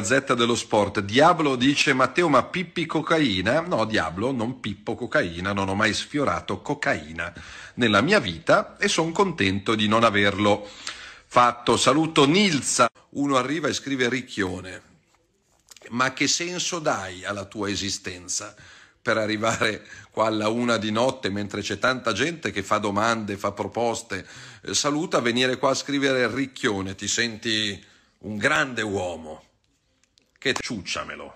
Gazzetta dello Sport. Diablo dice Matteo, ma Pippi cocaina? No, Diablo, non Pippo cocaina, non ho mai sfiorato cocaina nella mia vita e sono contento di non averlo fatto. Saluto Nilza. Uno arriva e scrive Ricchione. Ma che senso dai alla tua esistenza? per arrivare qua alla una di notte mentre c'è tanta gente che fa domande, fa proposte, eh, saluta, venire qua a scrivere Ricchione, ti senti un grande uomo che ciucciamelo.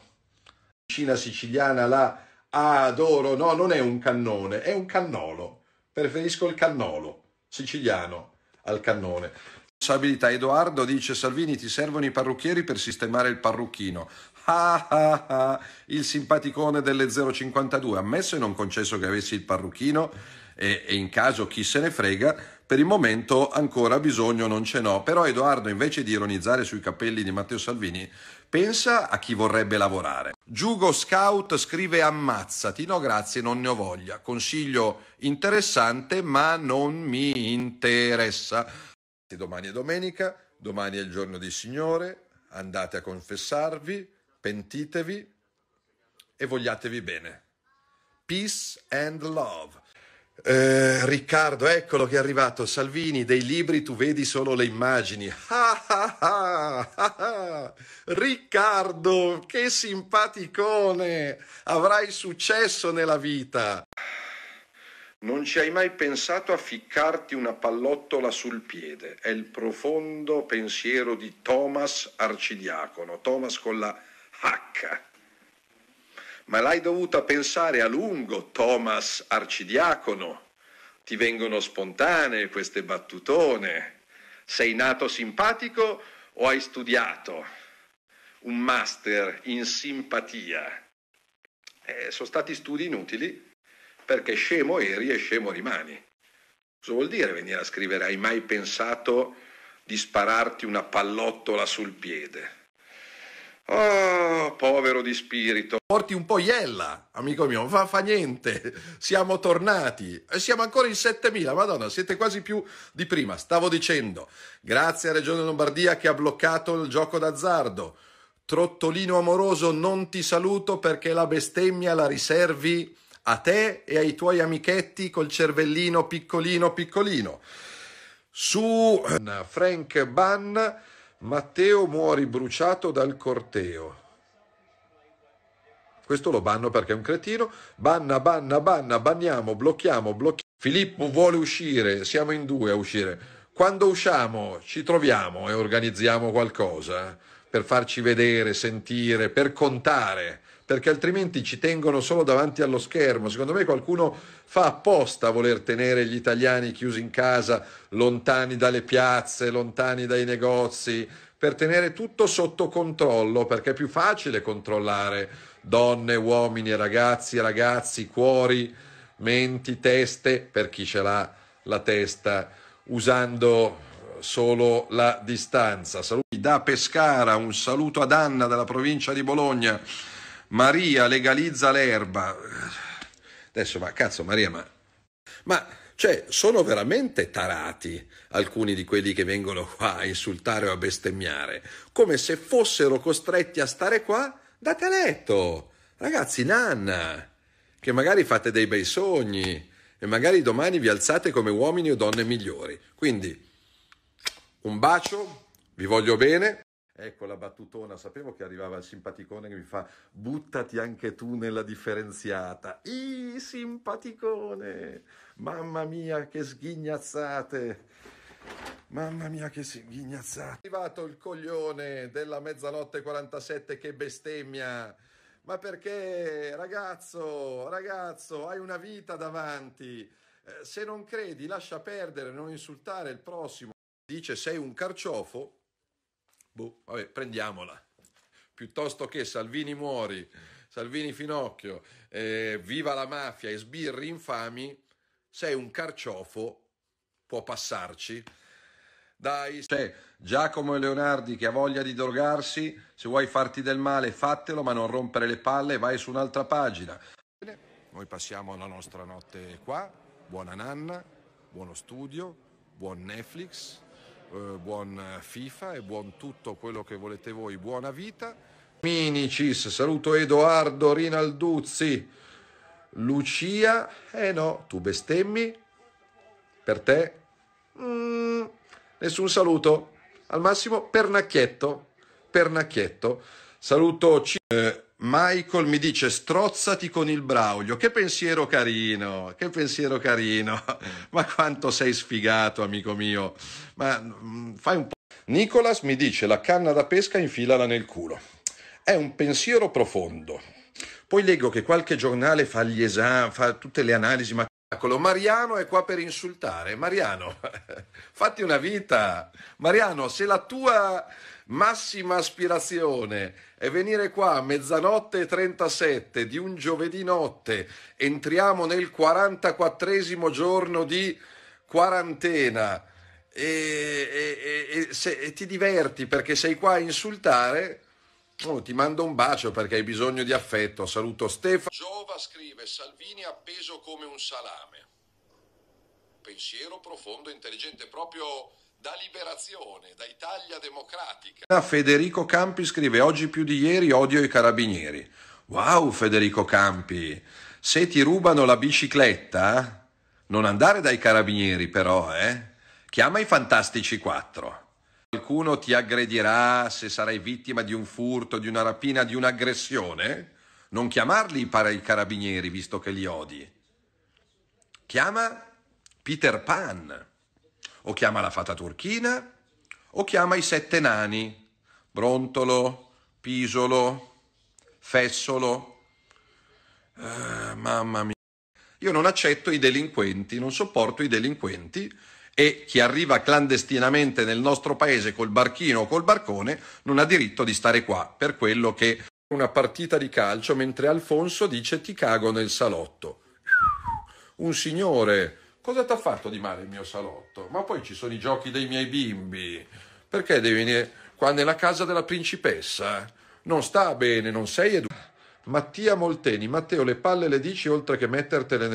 Cina siciliana la adoro, no, non è un cannone, è un cannolo. Preferisco il cannolo siciliano al cannone. Responsabilità Edoardo dice Salvini ti servono i parrucchieri per sistemare il parrucchino. Ah, ah, ah, il simpaticone delle 052, ammesso e non concesso che avessi il parrucchino e, e in caso chi se ne frega, per il momento ancora bisogno non ce n'ho, però Edoardo invece di ironizzare sui capelli di Matteo Salvini pensa a chi vorrebbe lavorare. Giugo Scout scrive ammazzati, no grazie non ne ho voglia, consiglio interessante ma non mi interessa. Domani è domenica, domani è il giorno di Signore, andate a confessarvi, pentitevi e vogliatevi bene. Peace and love. Eh, Riccardo, eccolo che è arrivato. Salvini, dei libri tu vedi solo le immagini. Ah, ah, ah. Riccardo, che simpaticone! Avrai successo nella vita. Non ci hai mai pensato a ficcarti una pallottola sul piede. È il profondo pensiero di Thomas Arcidiacono, Thomas con la H ma l'hai dovuta pensare a lungo, Thomas Arcidiacono. Ti vengono spontanee queste battutone. Sei nato simpatico o hai studiato? Un master in simpatia. Eh, sono stati studi inutili perché scemo eri e scemo rimani. Cosa vuol dire venire a scrivere hai mai pensato di spararti una pallottola sul piede? Oh, povero di spirito. Porti un po' iella, amico mio, fa, fa niente. Siamo tornati. E siamo ancora in 7000, madonna, siete quasi più di prima. Stavo dicendo, grazie a Regione Lombardia che ha bloccato il gioco d'azzardo. Trottolino amoroso, non ti saluto perché la bestemmia la riservi a te e ai tuoi amichetti col cervellino piccolino piccolino. Su eh, Frank Bann... Matteo muori bruciato dal corteo. Questo lo banno perché è un cretino. Banna, banna, banna, banniamo, blocchiamo, blocchiamo. Filippo vuole uscire, siamo in due a uscire. Quando usciamo ci troviamo e organizziamo qualcosa eh, per farci vedere, sentire, per contare perché altrimenti ci tengono solo davanti allo schermo. Secondo me qualcuno fa apposta a voler tenere gli italiani chiusi in casa, lontani dalle piazze, lontani dai negozi, per tenere tutto sotto controllo, perché è più facile controllare donne, uomini, ragazzi, ragazzi, cuori, menti, teste, per chi ce l'ha la testa, usando solo la distanza. Saluti da Pescara, un saluto ad Anna dalla provincia di Bologna. Maria legalizza l'erba. Adesso, ma cazzo, Maria, ma... Ma, cioè, sono veramente tarati alcuni di quelli che vengono qua a insultare o a bestemmiare, come se fossero costretti a stare qua date a letto. Ragazzi, nanna, che magari fate dei bei sogni e magari domani vi alzate come uomini o donne migliori. Quindi, un bacio, vi voglio bene. Ecco la battutona, sapevo che arrivava il simpaticone che mi fa buttati anche tu nella differenziata. I simpaticone! Mamma mia che sghignazzate! Mamma mia che sghignazzate! È arrivato il coglione della mezzanotte 47 che bestemmia! Ma perché ragazzo, ragazzo, hai una vita davanti! Eh, se non credi lascia perdere, non insultare il prossimo. Dice sei un carciofo, Boh, vabbè, prendiamola. Piuttosto che Salvini muori, Salvini finocchio, eh, viva la mafia e sbirri infami, sei un carciofo, può passarci. Dai, c'è Giacomo Leonardi che ha voglia di drogarsi, se vuoi farti del male fatelo, ma non rompere le palle, vai su un'altra pagina. Noi passiamo la nostra notte qua, buona nanna, buono studio, buon Netflix. Eh, buon eh, FIFA e buon tutto quello che volete voi, buona vita. Minicis, saluto Edoardo Rinalduzzi, Lucia, eh no, tu bestemmi, per te mm, nessun saluto, al massimo pernacchietto, pernacchietto, saluto... eh, Michael mi dice strozzati con il Braulio, che pensiero carino, che pensiero carino, ma quanto sei sfigato amico mio, ma mh, mm, fai un po'. Nicolas mi dice la canna da pesca infilala nel culo, è un pensiero profondo. Poi leggo che qualche giornale fa, gli esami, fa tutte le analisi, ma Eccolo, Mariano è qua per insultare. Mariano, fatti una vita. Mariano, se la tua massima aspirazione è venire qua a mezzanotte e 37 di un giovedì notte, entriamo nel 44 giorno di quarantena e, e, e, se, e ti diverti perché sei qua a insultare, Oh, ti mando un bacio perché hai bisogno di affetto. Saluto Stefano. Giova scrive: Salvini appeso come un salame. Pensiero profondo, intelligente, proprio da liberazione, da Italia democratica. Federico Campi scrive: Oggi più di ieri odio i carabinieri. Wow, Federico Campi, se ti rubano la bicicletta, non andare dai carabinieri, però, eh? Chiama i Fantastici 4. Qualcuno ti aggredirà se sarai vittima di un furto, di una rapina, di un'aggressione? Non chiamarli i carabinieri, visto che li odi. Chiama Peter Pan, o chiama la fata turchina, o chiama i sette nani, Brontolo, Pisolo, Fessolo. Uh, mamma mia. Io non accetto i delinquenti, non sopporto i delinquenti e chi arriva clandestinamente nel nostro paese col barchino o col barcone non ha diritto di stare qua per quello che una partita di calcio mentre Alfonso dice ti cago nel salotto. Un signore, cosa ti ha fatto di male il mio salotto? Ma poi ci sono i giochi dei miei bimbi. Perché devi venire qua nella casa della principessa? Non sta bene, non sei educato. Mattia Molteni, Matteo, le palle le dici oltre che mettertele nel